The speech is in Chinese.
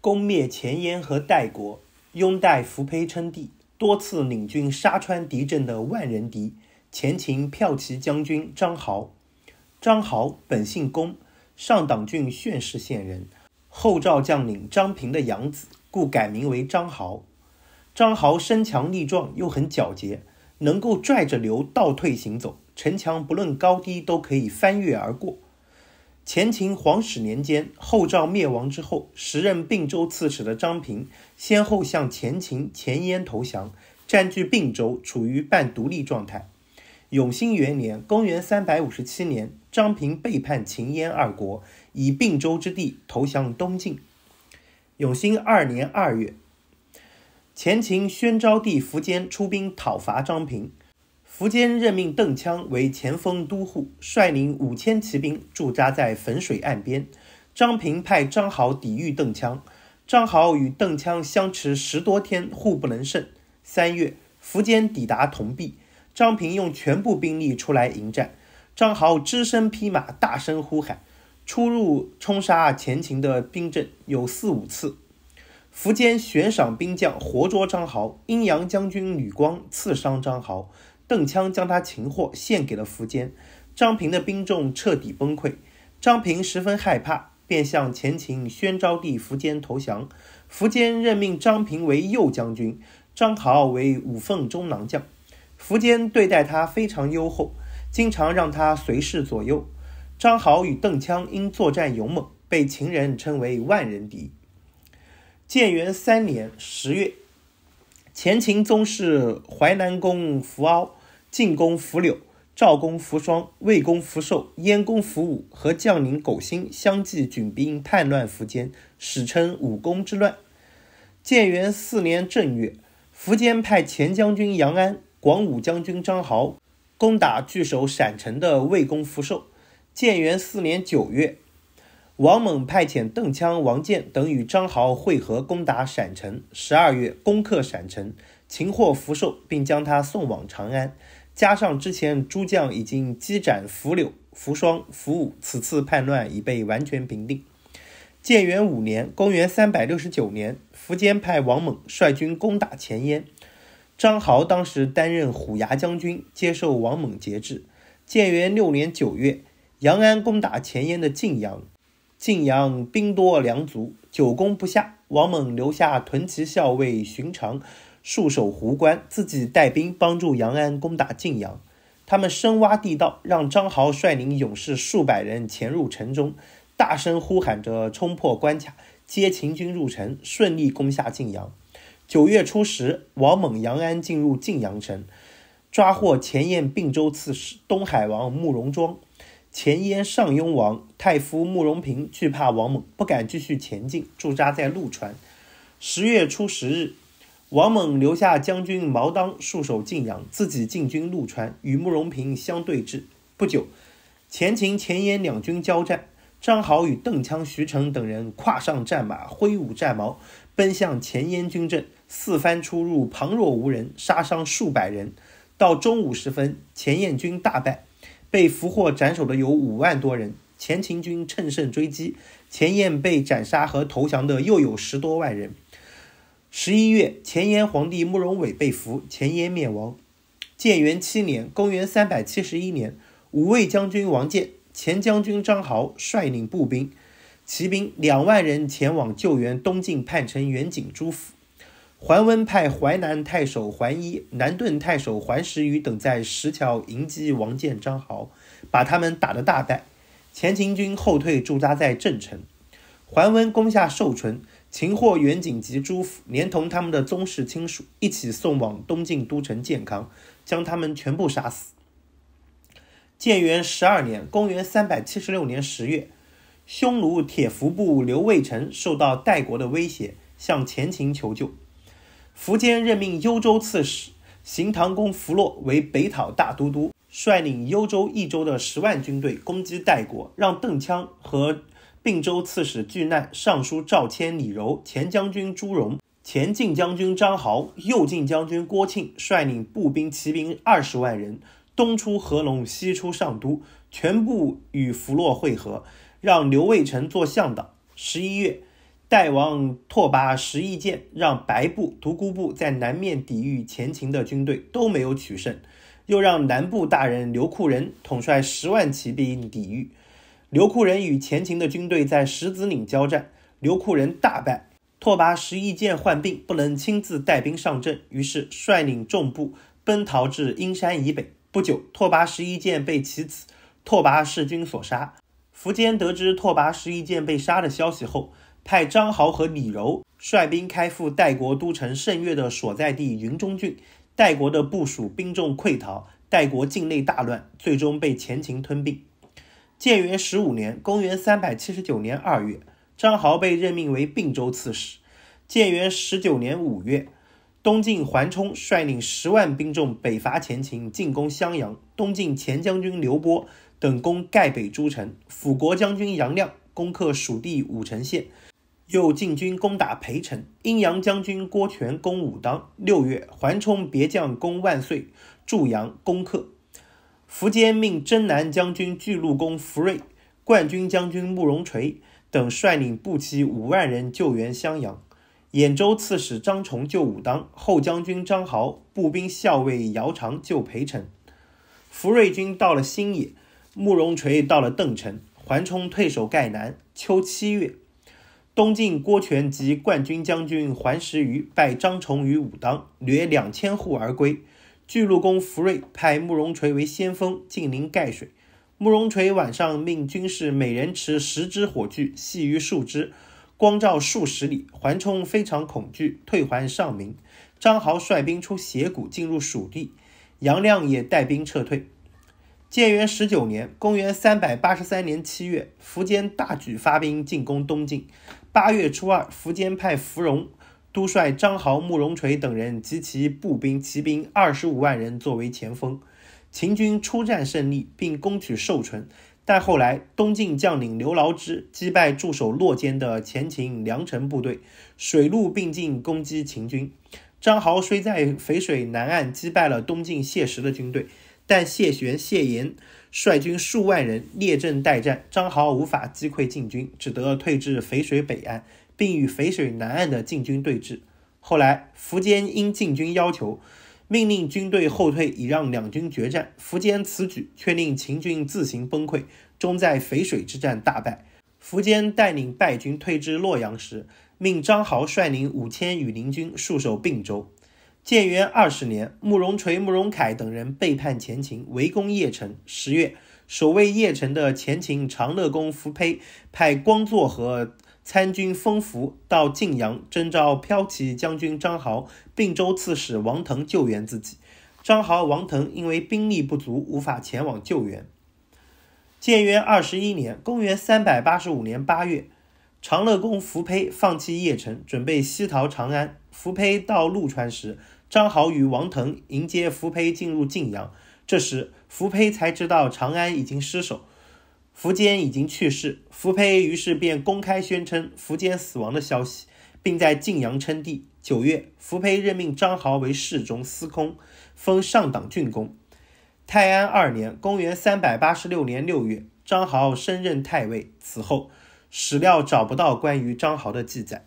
攻灭前燕和代国，拥戴扶胚称帝，多次领军杀穿敌阵的万人敌。前秦骠骑将军张豪。张豪本姓公，上党郡泫氏县人，后赵将领张平的养子，故改名为张豪。张豪身强力壮，又很矫捷，能够拽着牛倒退行走，城墙不论高低都可以翻越而过。前秦皇始年间，后赵灭亡之后，时任并州刺史的张平先后向前秦、前燕投降，占据并州，处于半独立状态。永兴元年（公元357年），张平背叛秦、燕二国，以并州之地投降东晋。永兴二年二月，前秦宣昭帝苻坚出兵讨伐张平。苻坚任命邓羌为前锋都护，率领五千骑兵驻扎在汾水岸边。张平派张豪抵御邓羌，张豪与邓羌相持十多天，互不能胜。三月，苻坚抵达铜壁，张平用全部兵力出来迎战，张豪只身披马，大声呼喊，出入冲杀前秦的兵阵有四五次。苻坚悬赏兵将，活捉张豪，阴阳将军吕光刺伤张豪。邓羌将他擒获，献给了苻坚。张平的兵众彻底崩溃，张平十分害怕，便向前秦宣昭帝苻坚投降。苻坚任命张平为右将军，张豪为五凤中郎将。苻坚对待他非常优厚，经常让他随侍左右。张豪与邓羌因作战勇猛，被秦人称为万人敌。建元三年十月，前秦宗室淮南公苻敖。晋公扶柳、赵公扶霜、魏公扶寿、燕公扶武和将领苟兴相继举兵叛乱苻坚，史称“五公之乱”。建元四年正月，苻坚派前将军杨安、广武将军张豪攻打据守陕城的魏公扶寿。建元四年九月，王猛派遣邓羌、王建等与张豪会合，攻打陕城。十二月，攻克陕城，擒获福寿，并将他送往长安。加上之前诸将已经击斩伏柳、伏双、伏武，此次叛乱已被完全平定。建元五年（公元三百六十九年），苻坚派王猛率军攻打前燕。张豪当时担任虎牙将军，接受王猛节制。建元六年九月，杨安攻打前燕的晋阳，晋阳兵多粮足，久攻不下。王猛留下屯骑校尉荀长。戍守壶关，自己带兵帮助杨安攻打晋阳。他们深挖地道，让张豪率领勇士数百人潜入城中，大声呼喊着冲破关卡，接秦军入城，顺利攻下晋阳。九月初十，王猛、杨安进入晋阳城，抓获前燕并州刺史东海王慕容庄、前燕上庸王太夫慕容平。惧怕王猛，不敢继续前进，驻扎在陆川。十月初十日。王猛留下将军毛当戍守晋阳，自己进军陆川，与慕容平相对峙。不久，前秦前燕两军交战，张豪与邓羌、徐成等人跨上战马，挥舞战矛，奔向前燕军阵，四番出入，旁若无人，杀伤数百人。到中午时分，前燕军大败，被俘获斩首的有五万多人。前秦军乘胜追击，前燕被斩杀和投降的又有十多万人。十一月，前燕皇帝慕容伟被俘，前燕灭亡。建元七年（公元371年），五卫将军王建、前将军张豪率领步兵、骑兵两万人前往救援东晋叛臣元景、朱府。桓温派淮南太守桓伊、南顿太守桓石宇等在石桥迎击王建、张豪，把他们打得大败。前秦军后退，驻扎在郑城。桓温攻下寿春。擒获袁景及诸府，连同他们的宗室亲属一起送往东晋都城建康，将他们全部杀死。建元十二年（公元376年）十月，匈奴铁服部刘卫辰受到代国的威胁，向前秦求救。苻坚任命幽州刺史、行唐公苻洛为北讨大都督，率领幽州、益州的十万军队攻击代国，让邓羌和。并州刺史巨难，尚书赵谦、李柔，前将军朱荣，前晋将军张豪、右晋将军郭庆率领步兵、骑兵二十万人，东出合龙，西出上都，全部与弗洛会合，让刘卫成做向导。十一月，代王拓跋十亿剑，让白部、独孤部在南面抵御前秦的军队，都没有取胜，又让南部大人刘库仁统帅十万骑兵抵御。刘库仁与前秦的军队在石子岭交战，刘库人大败。拓跋十一健患病，不能亲自带兵上阵，于是率领众部奔逃至阴山以北。不久，拓跋十一健被其子拓跋世军所杀。苻坚得知拓跋十一健被杀的消息后，派张豪和李柔率兵开赴代国都城盛岳的所在地云中郡。代国的部署兵众溃逃，代国境内大乱，最终被前秦吞并。建元十五年（公元379年）二月，张豪被任命为并州刺史。建元十九年五月，东晋桓冲率领十万兵众北伐前秦，进攻襄阳。东晋前将军刘波等攻盖北诸城，辅国将军杨亮攻克蜀地武城县，又进军攻打涪城。阴阳将军郭权攻武当。六月，桓冲别将攻万岁、祝阳，攻克。苻坚命征南将军巨鹿公福瑞、冠军将军慕容垂等率领步骑五万人救援襄阳，兖州刺史张崇救武当，后将军张豪、步兵校尉姚长救裴城。福瑞军到了新野，慕容垂到了邓城，桓冲退守盖南。秋七月，东晋郭权及冠军将军桓石余败张崇于武当，掠两千户而归。巨鹿公福瑞派慕容垂为先锋，进陵盖水。慕容垂晚上命军士每人持十支火炬，系于树枝，光照数十里。桓冲非常恐惧，退还上明。张豪率兵出斜谷，进入蜀地。杨亮也带兵撤退。建元十九年（公元383年）七月，苻坚大举发兵进攻东晋。八月初二，苻坚派芙融。都率张豪、慕容垂等人及其步兵、骑兵二十五万人作为前锋，秦军初战胜利，并攻取寿春。但后来东晋将领刘牢之击败驻守洛间的前秦梁城部队，水陆并进攻击秦军。张豪虽在淝水南岸击败了东晋谢石的军队，但谢玄、谢炎率军数万人列阵待战，张豪无法击溃晋军，只得退至淝水北岸。并与淝水南岸的晋军对峙。后来，苻坚因晋军要求，命令军队后退，以让两军决战。苻坚此举却令秦军自行崩溃，终在淝水之战大败。苻坚带领败军退至洛阳时，命张豪率领五千羽林军戍守并州。建元二十年，慕容垂、慕容凯等人背叛前秦，围攻邺城。十月，守卫邺城的前秦长乐公苻丕派光祚和。参军封福到晋阳征召骠骑将军张豪、并州刺史王腾救援自己。张豪、王腾因为兵力不足，无法前往救援。建元二十一年（公元385年）八月，长乐公苻丕放弃邺城，准备西逃长安。苻丕到陆川时，张豪与王腾迎接苻丕进入晋阳。这时，苻丕才知道长安已经失守。苻坚已经去世，苻丕于是便公开宣称苻坚死亡的消息，并在晋阳称帝。九月，苻丕任命张豪为侍中、司空，封上党郡公。泰安二年（公元386年）六月，张豪升任太尉。此后，史料找不到关于张豪的记载。